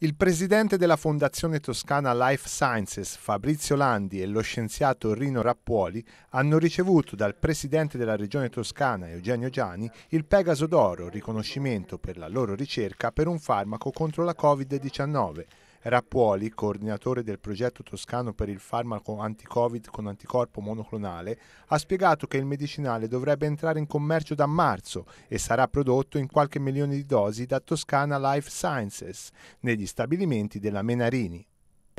Il presidente della Fondazione Toscana Life Sciences, Fabrizio Landi, e lo scienziato Rino Rappuoli hanno ricevuto dal presidente della Regione Toscana, Eugenio Gianni, il Pegaso d'Oro, riconoscimento per la loro ricerca per un farmaco contro la Covid-19. Rappuoli, coordinatore del progetto toscano per il farmaco anti-Covid con anticorpo monoclonale, ha spiegato che il medicinale dovrebbe entrare in commercio da marzo e sarà prodotto in qualche milione di dosi da Toscana Life Sciences negli stabilimenti della Menarini.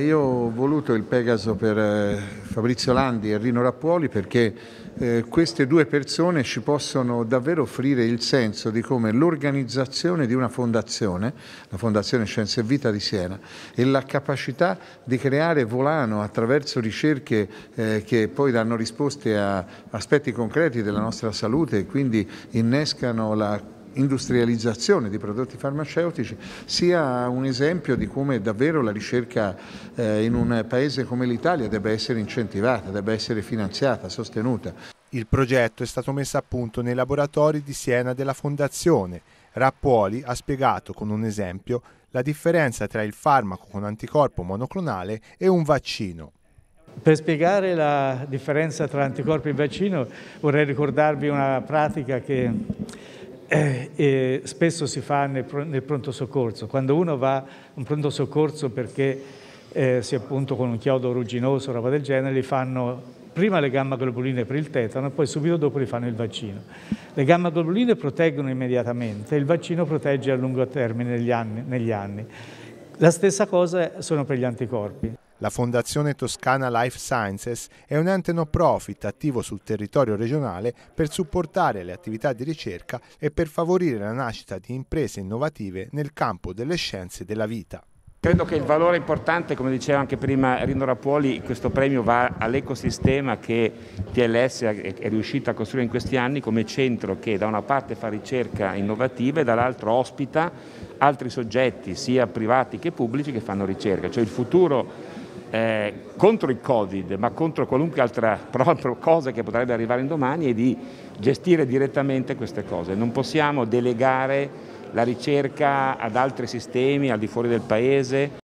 Io ho voluto il Pegaso per eh, Fabrizio Landi e Rino Rappuoli perché eh, queste due persone ci possono davvero offrire il senso di come l'organizzazione di una fondazione, la Fondazione Scienze e Vita di Siena, e la capacità di creare volano attraverso ricerche eh, che poi danno risposte a aspetti concreti della nostra salute e quindi innescano la industrializzazione di prodotti farmaceutici sia un esempio di come davvero la ricerca eh, in un paese come l'Italia debba essere incentivata, debba essere finanziata, sostenuta. Il progetto è stato messo a punto nei laboratori di Siena della Fondazione. Rappuoli ha spiegato con un esempio la differenza tra il farmaco con anticorpo monoclonale e un vaccino. Per spiegare la differenza tra anticorpi e vaccino vorrei ricordarvi una pratica che eh, spesso si fa nel, nel, pronto soccorso. Quando uno va in pronto soccorso perché eh, si è appunto con un chiodo rugginoso o roba del genere, gli fanno prima le gamma globuline per il tetano e poi subito dopo gli fanno il vaccino. Le gamma globuline proteggono immediatamente, il vaccino protegge a lungo termine negli anni. Negli anni. La stessa cosa sono per gli anticorpi. La Fondazione Toscana Life Sciences è un ente no profit attivo sul territorio regionale per supportare le attività di ricerca e per favorire la nascita di imprese innovative nel campo delle scienze della vita. Credo che il valore importante, come diceva anche prima Rino Rapuoli, questo premio va all'ecosistema che TLS è riuscito a costruire in questi anni come centro che da una parte fa ricerca innovativa e dall'altra ospita altri soggetti, sia privati che pubblici, che fanno ricerca. Cioè il futuro eh, contro il Covid, ma contro qualunque altra cosa che potrebbe arrivare in domani, è di gestire direttamente queste cose. Non possiamo delegare la ricerca ad altri sistemi al di fuori del Paese.